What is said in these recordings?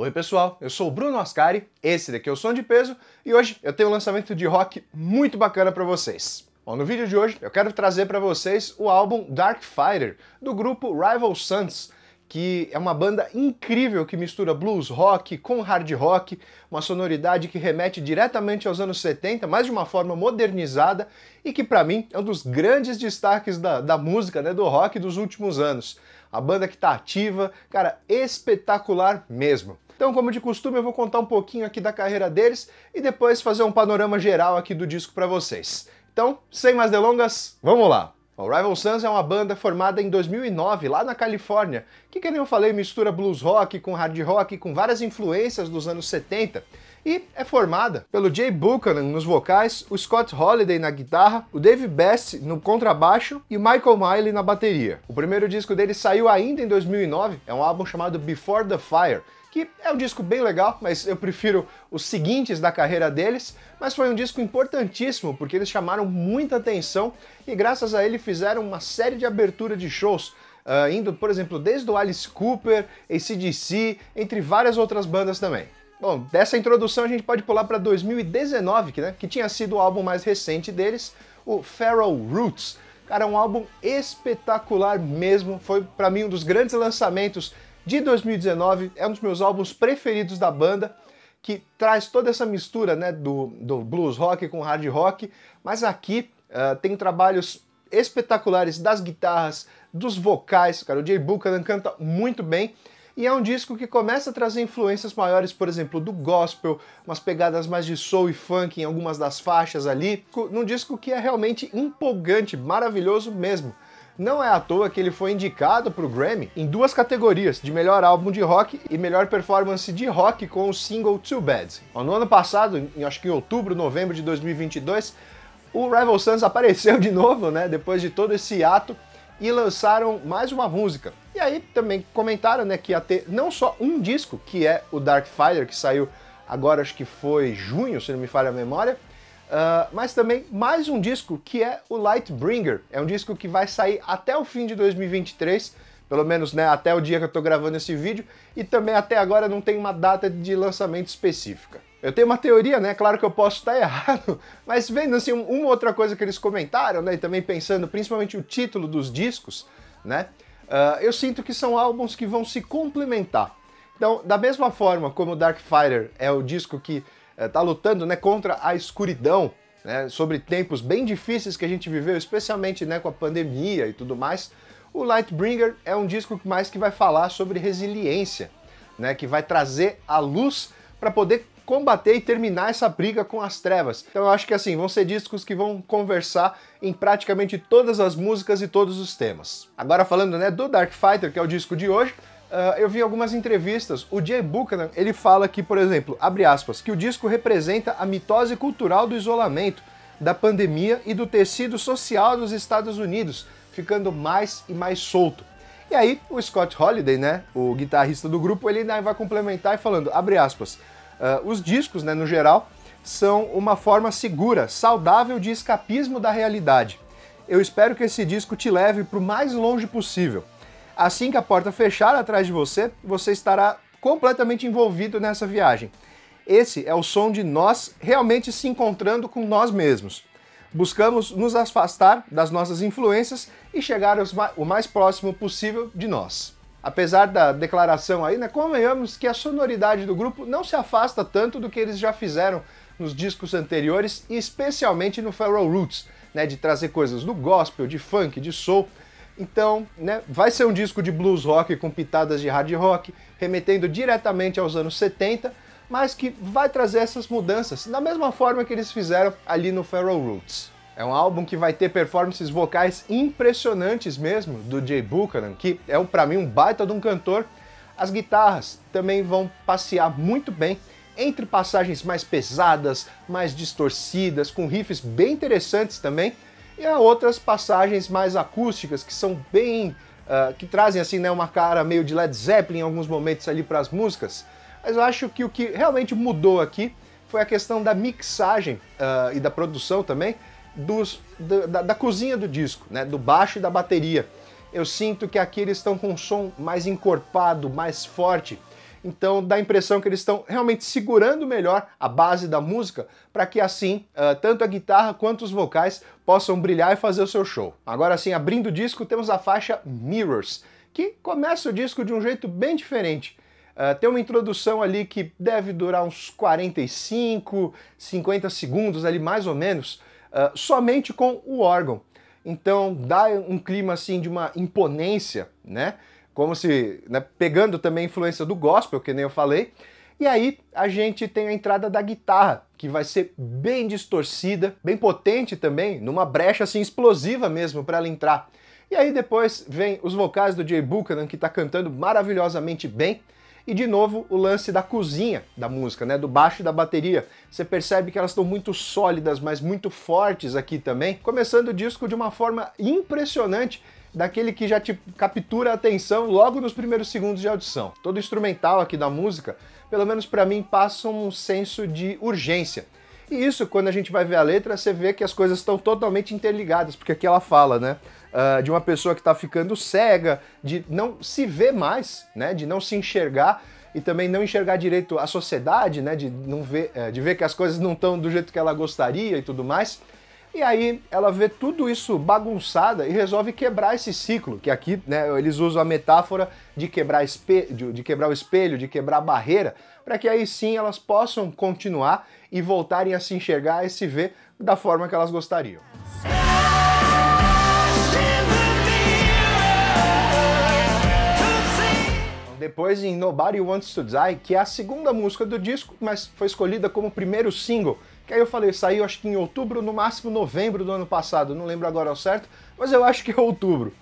Oi pessoal, eu sou o Bruno Ascari, esse daqui é o Som de Peso e hoje eu tenho um lançamento de rock muito bacana para vocês. Bom, no vídeo de hoje eu quero trazer para vocês o álbum Dark Fighter do grupo Rival Sons, que é uma banda incrível que mistura blues rock com hard rock, uma sonoridade que remete diretamente aos anos 70, mas de uma forma modernizada e que para mim é um dos grandes destaques da, da música, né, do rock dos últimos anos. A banda que está ativa, cara, espetacular mesmo. Então, como de costume, eu vou contar um pouquinho aqui da carreira deles e depois fazer um panorama geral aqui do disco para vocês. Então, sem mais delongas, vamos lá! O Rival Sons é uma banda formada em 2009, lá na Califórnia, que, como eu falei, mistura blues rock com hard rock, com várias influências dos anos 70, e é formada pelo Jay Buchanan nos vocais, o Scott Holiday na guitarra, o Dave Best no contrabaixo e o Michael Miley na bateria. O primeiro disco dele saiu ainda em 2009, é um álbum chamado Before the Fire, que é um disco bem legal, mas eu prefiro os seguintes da carreira deles, mas foi um disco importantíssimo porque eles chamaram muita atenção e graças a ele fizeram uma série de abertura de shows, uh, indo, por exemplo, desde o Alice Cooper, ACDC, entre várias outras bandas também. Bom, dessa introdução a gente pode pular para 2019, que, né, que tinha sido o álbum mais recente deles, o Feral Roots. Cara, um álbum espetacular mesmo, foi para mim um dos grandes lançamentos de 2019, é um dos meus álbuns preferidos da banda, que traz toda essa mistura né, do, do blues rock com hard rock, mas aqui uh, tem trabalhos espetaculares das guitarras, dos vocais, cara, o Jay Buchanan canta muito bem, e é um disco que começa a trazer influências maiores, por exemplo, do gospel, umas pegadas mais de soul e funk em algumas das faixas ali, num disco que é realmente empolgante, maravilhoso mesmo. Não é à toa que ele foi indicado para o Grammy em duas categorias, de melhor álbum de rock e melhor performance de rock com o single Too Bad. No ano passado, em, acho que em outubro, novembro de 2022, o Rival Sons apareceu de novo, né, depois de todo esse ato, e lançaram mais uma música. E aí também comentaram né, que ia ter não só um disco, que é o Dark Fire, que saiu agora acho que foi junho, se não me falha a memória, Uh, mas também mais um disco que é o Lightbringer. É um disco que vai sair até o fim de 2023, pelo menos né, até o dia que eu estou gravando esse vídeo, e também até agora não tem uma data de lançamento específica. Eu tenho uma teoria, né? Claro que eu posso estar errado, mas vendo assim uma outra coisa que eles comentaram, né? E também pensando principalmente o título dos discos, né? Uh, eu sinto que são álbuns que vão se complementar. Então, da mesma forma como Dark Fighter é o disco que está eh, lutando né, contra a escuridão, né, sobre tempos bem difíceis que a gente viveu, especialmente né, com a pandemia e tudo mais. O Lightbringer é um disco mais que vai falar sobre resiliência, né, que vai trazer a luz para poder combater e terminar essa briga com as trevas. Então eu acho que assim, vão ser discos que vão conversar em praticamente todas as músicas e todos os temas. Agora falando né, do Dark Fighter, que é o disco de hoje, Uh, eu vi algumas entrevistas, o Jay Buchanan, ele fala que, por exemplo, abre aspas, que o disco representa a mitose cultural do isolamento, da pandemia e do tecido social dos Estados Unidos, ficando mais e mais solto. E aí, o Scott Holiday, né, o guitarrista do grupo, ele ainda vai complementar e falando, abre aspas, uh, os discos, né, no geral, são uma forma segura, saudável de escapismo da realidade. Eu espero que esse disco te leve para o mais longe possível. Assim que a porta fechar atrás de você, você estará completamente envolvido nessa viagem. Esse é o som de nós realmente se encontrando com nós mesmos. Buscamos nos afastar das nossas influências e chegar o mais próximo possível de nós. Apesar da declaração aí, né, convenhamos que a sonoridade do grupo não se afasta tanto do que eles já fizeram nos discos anteriores e especialmente no Feral Roots, né, de trazer coisas do gospel, de funk, de soul, então, né, vai ser um disco de blues rock com pitadas de hard rock, remetendo diretamente aos anos 70, mas que vai trazer essas mudanças, da mesma forma que eles fizeram ali no Feral Roots. É um álbum que vai ter performances vocais impressionantes mesmo do Jay Buchanan, que é para mim um baita de um cantor. As guitarras também vão passear muito bem entre passagens mais pesadas, mais distorcidas, com riffs bem interessantes também e há outras passagens mais acústicas que são bem. Uh, que trazem assim né, uma cara meio de Led Zeppelin em alguns momentos ali para as músicas. Mas eu acho que o que realmente mudou aqui foi a questão da mixagem uh, e da produção também dos, do, da, da, cozinha do disco, né, do baixo e da bateria. Eu sinto que aqui eles estão com um som mais encorpado, mais forte, então dá a impressão que eles estão realmente segurando melhor a base da música para que assim uh, tanto a guitarra quanto os vocais possam brilhar e fazer o seu show. Agora sim, abrindo o disco, temos a faixa Mirrors, que começa o disco de um jeito bem diferente. Uh, tem uma introdução ali que deve durar uns 45, 50 segundos ali mais ou menos, uh, somente com o órgão. Então dá um clima assim de uma imponência, né? como se, né, pegando também a influência do gospel, que nem eu falei. E aí a gente tem a entrada da guitarra, que vai ser bem distorcida, bem potente também, numa brecha assim explosiva mesmo para ela entrar. E aí depois vem os vocais do Jay Buchanan, que está cantando maravilhosamente bem. E de novo o lance da cozinha da música, né? Do baixo e da bateria. Você percebe que elas estão muito sólidas, mas muito fortes aqui também. Começando o disco de uma forma impressionante daquele que já te captura a atenção logo nos primeiros segundos de audição. Todo instrumental aqui da música, pelo menos para mim, passa um senso de urgência. E isso, quando a gente vai ver a letra, você vê que as coisas estão totalmente interligadas, porque aqui ela fala, né? Uh, de uma pessoa que está ficando cega, de não se ver mais, né? De não se enxergar e também não enxergar direito a sociedade, né? De não ver, eh, de ver que as coisas não estão do jeito que ela gostaria e tudo mais. E aí ela vê tudo isso bagunçada e resolve quebrar esse ciclo, que aqui né, eles usam a metáfora de quebrar de quebrar o espelho, de quebrar a barreira, para que aí sim elas possam continuar e voltarem a se enxergar e se ver da forma que elas gostariam. Depois em Nobody Wants to Die, que é a segunda música do disco, mas foi escolhida como primeiro single que aí eu falei, saiu acho que em outubro, no máximo novembro do ano passado, não lembro agora ao certo, mas eu acho que é outubro.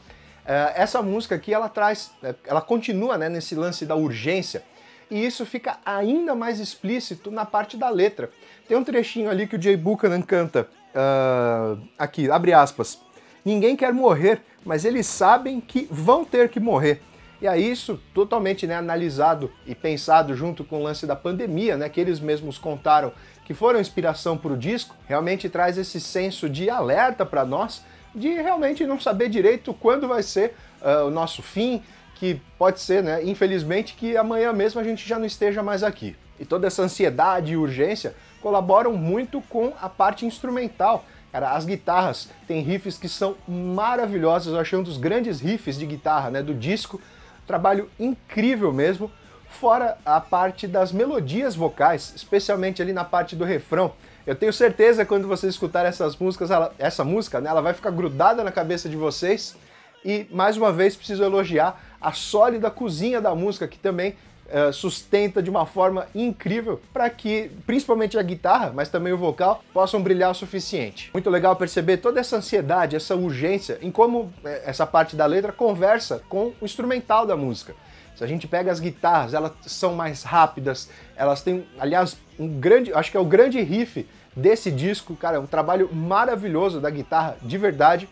É, essa música aqui, ela traz, é, ela continua né, nesse lance da urgência, e isso fica ainda mais explícito na parte da letra. Tem um trechinho ali que o Jay Buchanan canta, uh, aqui, abre aspas, Ninguém quer morrer, mas eles sabem que vão ter que morrer. E aí é isso totalmente né, analisado e pensado junto com o lance da pandemia, né, que eles mesmos contaram que foram inspiração para o disco, realmente traz esse senso de alerta para nós de realmente não saber direito quando vai ser uh, o nosso fim, que pode ser, né, infelizmente, que amanhã mesmo a gente já não esteja mais aqui. E toda essa ansiedade e urgência colaboram muito com a parte instrumental. Cara, as guitarras têm riffs que são maravilhosos, eu achei um dos grandes riffs de guitarra né, do disco Trabalho incrível mesmo, fora a parte das melodias vocais, especialmente ali na parte do refrão. Eu tenho certeza que quando vocês escutarem essas músicas, ela, essa música, né, ela vai ficar grudada na cabeça de vocês. E mais uma vez preciso elogiar a sólida cozinha da música, que também eh, sustenta de uma forma incrível para que, principalmente a guitarra, mas também o vocal, possam brilhar o suficiente. Muito legal perceber toda essa ansiedade, essa urgência em como eh, essa parte da letra conversa com o instrumental da música. Se a gente pega as guitarras, elas são mais rápidas, elas têm, aliás, um grande, acho que é o grande riff desse disco, cara, é um trabalho maravilhoso da guitarra, de verdade,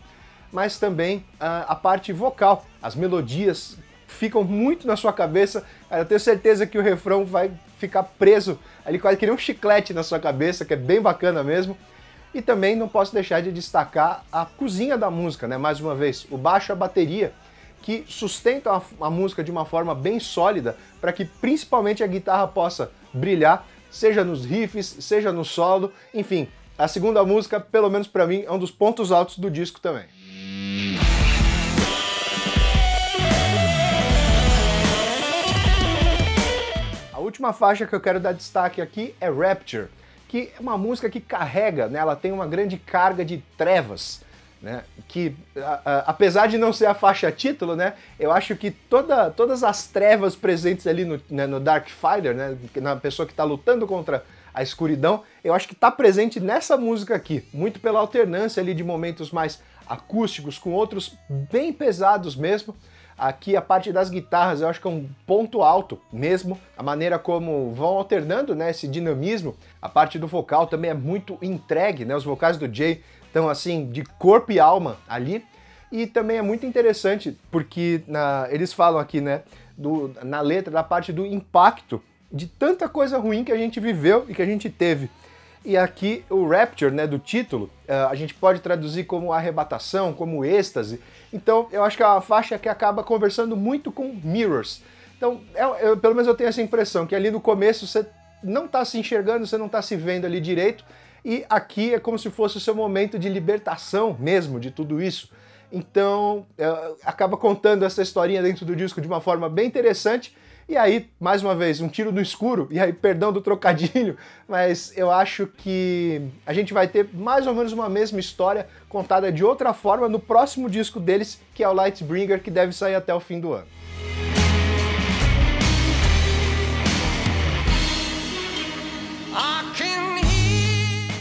mas também ah, a parte vocal, as melodias ficam muito na sua cabeça. eu tenho certeza que o refrão vai ficar preso ali, quase que nem um chiclete na sua cabeça, que é bem bacana mesmo. E também não posso deixar de destacar a cozinha da música, né? Mais uma vez, o baixo e a bateria, que sustentam a, a música de uma forma bem sólida, para que principalmente a guitarra possa brilhar, seja nos riffs, seja no solo, enfim. A segunda música, pelo menos para mim, é um dos pontos altos do disco também. última faixa que eu quero dar destaque aqui é Rapture, que é uma música que carrega, né? Ela tem uma grande carga de trevas, né? Que a, a, apesar de não ser a faixa título, né? Eu acho que toda, todas as trevas presentes ali no, né, no Dark Fighter, né? Na pessoa que está lutando contra a escuridão, eu acho que está presente nessa música aqui, muito pela alternância ali de momentos mais acústicos com outros bem pesados mesmo, Aqui a parte das guitarras eu acho que é um ponto alto mesmo, a maneira como vão alternando né, esse dinamismo. A parte do vocal também é muito entregue, né? Os vocais do Jay estão assim de corpo e alma ali. E também é muito interessante porque na, eles falam aqui, né, do, na letra da parte do impacto de tanta coisa ruim que a gente viveu e que a gente teve. E aqui o Rapture, né, do título, eh, a gente pode traduzir como arrebatação, como êxtase. Então eu acho que é uma faixa que acaba conversando muito com Mirrors. Então, eu, é, eu, pelo menos eu tenho essa impressão, que ali no começo você não está se enxergando, você não está se vendo ali direito, e aqui é como se fosse o seu momento de libertação mesmo de tudo isso. Então, eh, acaba contando essa historinha dentro do disco de uma forma bem interessante e aí, mais uma vez, um tiro no escuro, e aí, perdão do trocadilho, mas eu acho que a gente vai ter mais ou menos uma mesma história contada de outra forma no próximo disco deles, que é o Lightbringer, que deve sair até o fim do ano.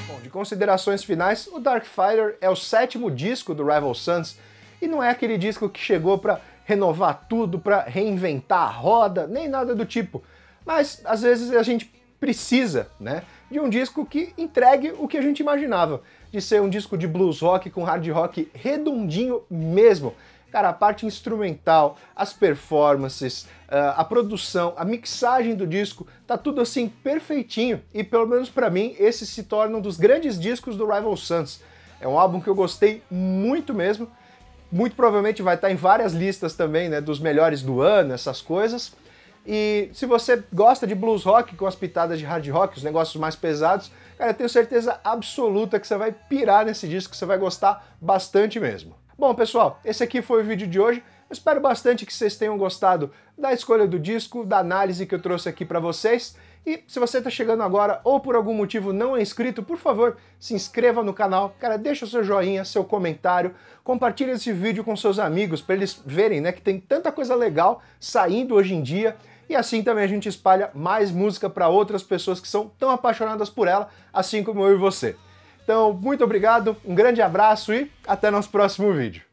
Bom, de considerações finais, o Dark Fighter é o sétimo disco do Rival Sons e não é aquele disco que chegou para renovar tudo, para reinventar a roda, nem nada do tipo. Mas às vezes a gente precisa, né, de um disco que entregue o que a gente imaginava, de ser um disco de blues rock com hard rock redondinho mesmo. Cara, a parte instrumental, as performances, eh, a produção, a mixagem do disco, tá tudo assim perfeitinho. E pelo menos para mim, esse se torna um dos grandes discos do Rival Sons. É um álbum que eu gostei muito mesmo muito provavelmente vai estar em várias listas também, né, dos melhores do ano, essas coisas. E se você gosta de blues rock com as pitadas de hard rock, os negócios mais pesados, cara, eu tenho certeza absoluta que você vai pirar nesse disco, que você vai gostar bastante mesmo. Bom, pessoal, esse aqui foi o vídeo de hoje. Eu espero bastante que vocês tenham gostado da escolha do disco, da análise que eu trouxe aqui para vocês. E se você está chegando agora ou por algum motivo não é inscrito, por favor, se inscreva no canal. Cara, deixa o seu joinha, seu comentário, compartilhe esse vídeo com seus amigos para eles verem, né, que tem tanta coisa legal saindo hoje em dia. E assim também a gente espalha mais música para outras pessoas que são tão apaixonadas por ela, assim como eu e você. Então, muito obrigado, um grande abraço e até nosso próximo vídeo.